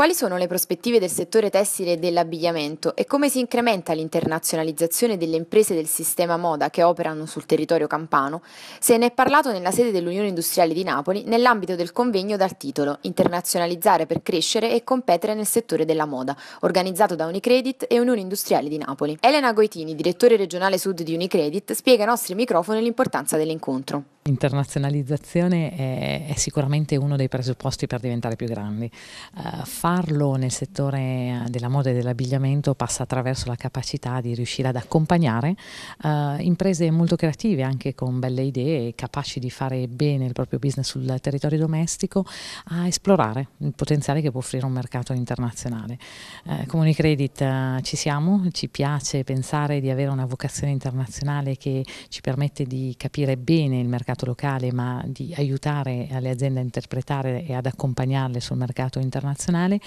Quali sono le prospettive del settore tessile e dell'abbigliamento e come si incrementa l'internazionalizzazione delle imprese del sistema moda che operano sul territorio campano? Se ne è parlato nella sede dell'Unione Industriale di Napoli nell'ambito del convegno dal titolo Internazionalizzare per crescere e competere nel settore della moda, organizzato da Unicredit e Unione Industriale di Napoli. Elena Goitini, direttore regionale sud di Unicredit, spiega ai nostri microfoni l'importanza dell'incontro. L'internazionalizzazione è, è sicuramente uno dei presupposti per diventare più grandi. Uh, farlo nel settore eh, della moda e dell'abbigliamento passa attraverso la capacità di riuscire ad accompagnare eh, imprese molto creative, anche con belle idee, capaci di fare bene il proprio business sul territorio domestico, a esplorare il potenziale che può offrire un mercato internazionale. Eh, Comunicredit eh, ci siamo, ci piace pensare di avere una vocazione internazionale che ci permette di capire bene il mercato locale, ma di aiutare le aziende a interpretare e ad accompagnarle sul mercato internazionale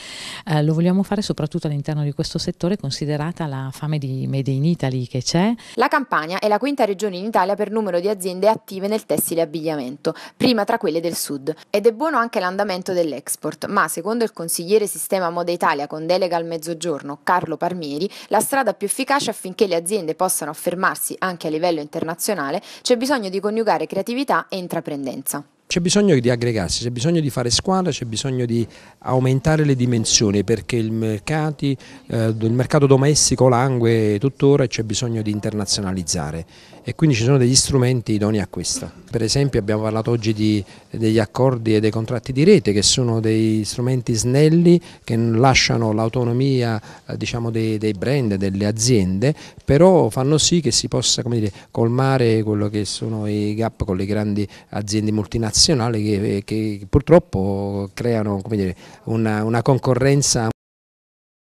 eh, lo vogliamo fare soprattutto all'interno di questo settore considerata la fame di Made in Italy che c'è. La Campania è la quinta regione in Italia per numero di aziende attive nel tessile e abbigliamento, prima tra quelle del sud. Ed è buono anche l'andamento dell'export, ma secondo il consigliere sistema Moda Italia con delega al mezzogiorno Carlo Parmieri, la strada più efficace affinché le aziende possano affermarsi anche a livello internazionale c'è bisogno di coniugare creatività e intraprendenza. C'è bisogno di aggregarsi, c'è bisogno di fare squadra, c'è bisogno di aumentare le dimensioni perché il, mercati, eh, il mercato domestico langue tuttora e c'è bisogno di internazionalizzare e quindi ci sono degli strumenti idonei a questo. Per esempio abbiamo parlato oggi di, degli accordi e dei contratti di rete che sono dei strumenti snelli che lasciano l'autonomia eh, diciamo dei, dei, brand, delle aziende, però fanno sì che si possa dire, colmare quello che sono i gap con le grandi aziende multinazionali nazionale che, che purtroppo creano dire, una, una concorrenza